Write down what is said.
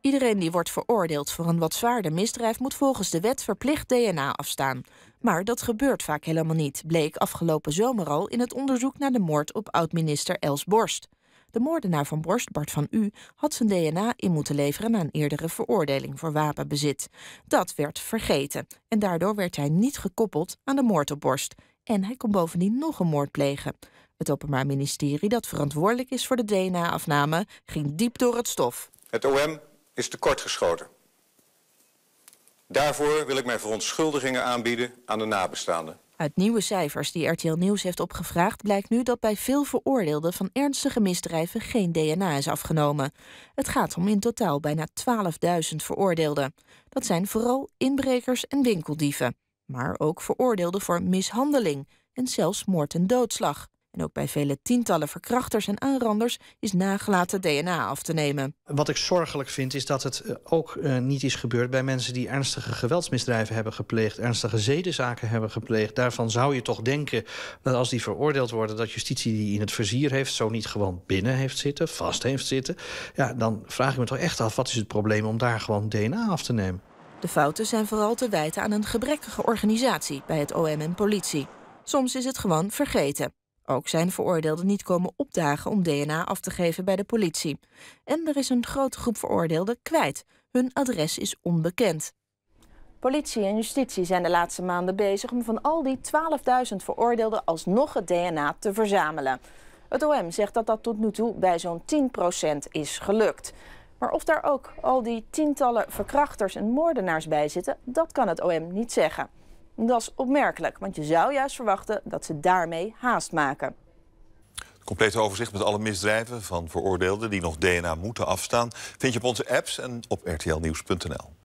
Iedereen die wordt veroordeeld voor een wat zwaarder misdrijf moet volgens de wet verplicht DNA afstaan. Maar dat gebeurt vaak helemaal niet, bleek afgelopen zomer al in het onderzoek naar de moord op oud-minister Els Borst. De moordenaar van Borst, Bart van U, had zijn DNA in moeten leveren na een eerdere veroordeling voor wapenbezit. Dat werd vergeten en daardoor werd hij niet gekoppeld aan de moord op Borst. En hij kon bovendien nog een moord plegen. Het Openbaar Ministerie, dat verantwoordelijk is voor de DNA-afname, ging diep door het stof. Het OM is tekortgeschoten. Daarvoor wil ik mijn verontschuldigingen aanbieden aan de nabestaanden. Uit nieuwe cijfers die RTL Nieuws heeft opgevraagd blijkt nu dat bij veel veroordeelden van ernstige misdrijven geen DNA is afgenomen. Het gaat om in totaal bijna 12.000 veroordeelden. Dat zijn vooral inbrekers en winkeldieven, maar ook veroordeelden voor mishandeling en zelfs moord en doodslag. En ook bij vele tientallen verkrachters en aanranders is nagelaten DNA af te nemen. Wat ik zorgelijk vind is dat het eh, ook eh, niet is gebeurd bij mensen die ernstige geweldsmisdrijven hebben gepleegd, ernstige zedenzaken hebben gepleegd. Daarvan zou je toch denken dat als die veroordeeld worden, dat justitie die in het vizier heeft, zo niet gewoon binnen heeft zitten, vast heeft zitten. Ja, dan vraag ik me toch echt af wat is het probleem om daar gewoon DNA af te nemen. De fouten zijn vooral te wijten aan een gebrekkige organisatie bij het OM en politie. Soms is het gewoon vergeten. Ook zijn veroordeelden niet komen opdagen om DNA af te geven bij de politie. En er is een grote groep veroordeelden kwijt. Hun adres is onbekend. Politie en justitie zijn de laatste maanden bezig om van al die 12.000 veroordeelden alsnog het DNA te verzamelen. Het OM zegt dat dat tot nu toe bij zo'n 10% is gelukt. Maar of daar ook al die tientallen verkrachters en moordenaars bij zitten, dat kan het OM niet zeggen. Dat is opmerkelijk, want je zou juist verwachten dat ze daarmee haast maken. Het complete overzicht met alle misdrijven van veroordeelden die nog DNA moeten afstaan... vind je op onze apps en op rtlnieuws.nl.